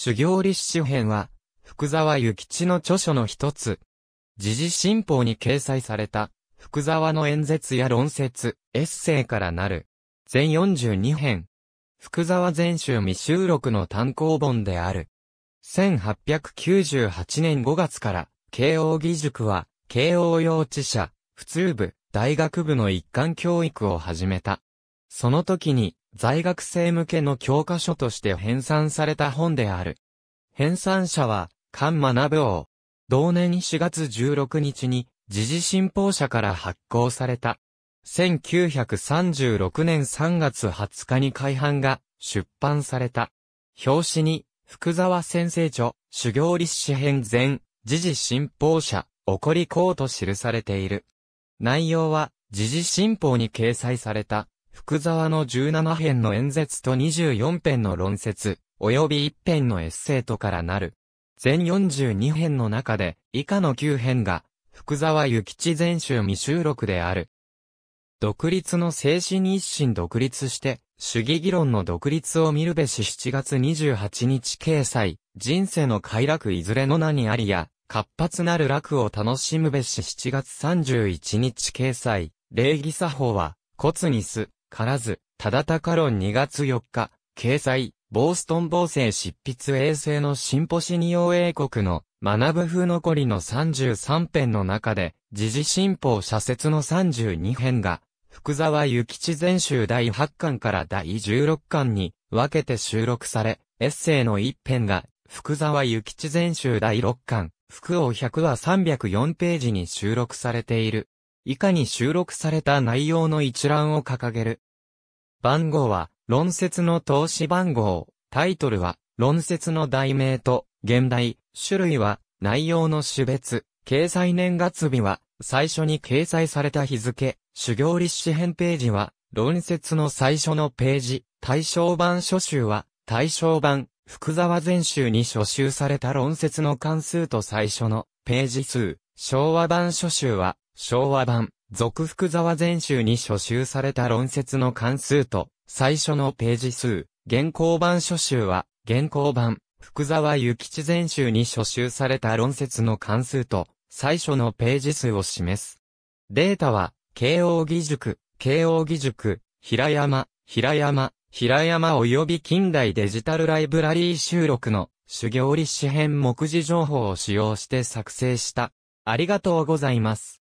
修行立志編は、福沢諭吉の著書の一つ。時事新報に掲載された、福沢の演説や論説、エッセイからなる。全42編。福沢全集未収録の単行本である。1898年5月から、慶応義塾は、慶応幼稚舎、普通部、大学部の一貫教育を始めた。その時に、在学生向けの教科書として編纂された本である。編纂者は、菅学王。同年4月16日に、時事新報社から発行された。1936年3月20日に改版が出版された。表紙に、福沢先生著、修行立志編前、時事新報社、起こりこうと記されている。内容は、時事新報に掲載された、福沢の17編の演説と24編の論説、及び1編のエッセイとからなる。全42編の中で、以下の9編が、福沢諭吉全集未収録である。独立の精神一心独立して、主義議論の独立を見るべし7月28日掲載、人生の快楽いずれの名にありや、活発なる楽を楽しむべし7月31日掲載、礼儀作法は、コツニス、からず、ただたか論2月4日、掲載、ボーストン防災執筆衛星のシンポシニオ英国の、学ぶ風残りの33編の中で、時事新報社説の32編が、福沢諭吉全集第8巻から第16巻に分けて収録され、エッセイの1編が、福沢諭吉全集第6巻、福王100は304ページに収録されている。以下に収録された内容の一覧を掲げる。番号は、論説の投資番号、タイトルは、論説の題名と、現代、種類は、内容の種別、掲載年月日は、最初に掲載された日付、修行立志編ページは、論説の最初のページ、対象版初集は、対象版、福沢全集に初集された論説の関数と最初の、ページ数、昭和版初集は、昭和版、続福沢全集に書集された論説の関数と、最初のページ数、現行版書集は、現行版、福沢諭吉全集に書集された論説の関数と、最初のページ数を示す。データは、慶応義塾、慶応義塾、平山、平山、平山及び近代デジタルライブラリー収録の修行立志編目次情報を使用して作成した。ありがとうございます。